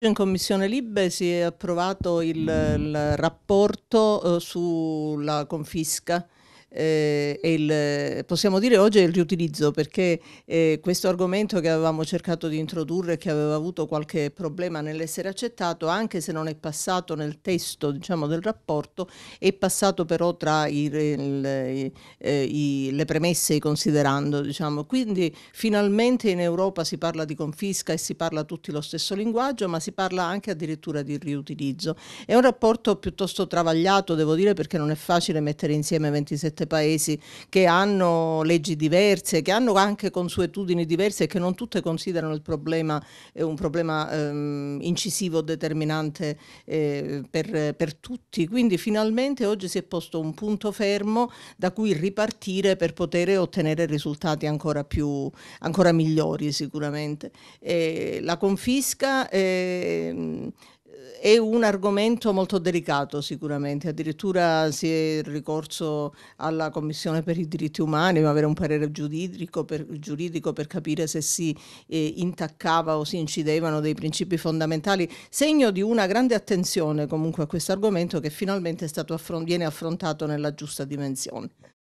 In Commissione Libe si è approvato il, mm. il rapporto eh, sulla confisca eh, il, possiamo dire oggi è il riutilizzo perché eh, questo argomento che avevamo cercato di introdurre che aveva avuto qualche problema nell'essere accettato anche se non è passato nel testo diciamo, del rapporto è passato però tra i, il, eh, i, le premesse considerando diciamo. quindi finalmente in Europa si parla di confisca e si parla tutti lo stesso linguaggio ma si parla anche addirittura di riutilizzo è un rapporto piuttosto travagliato devo dire perché non è facile mettere insieme 27 sette paesi che hanno leggi diverse, che hanno anche consuetudini diverse e che non tutte considerano il problema eh, un problema ehm, incisivo, determinante eh, per, per tutti. Quindi finalmente oggi si è posto un punto fermo da cui ripartire per poter ottenere risultati ancora, più, ancora migliori sicuramente. Eh, la confisca eh, è un argomento molto delicato sicuramente, addirittura si è ricorso alla Commissione per i diritti umani, ma avere un parere giuridico per, giuridico per capire se si eh, intaccava o si incidevano dei principi fondamentali, segno di una grande attenzione comunque a questo argomento che finalmente affron viene affrontato nella giusta dimensione.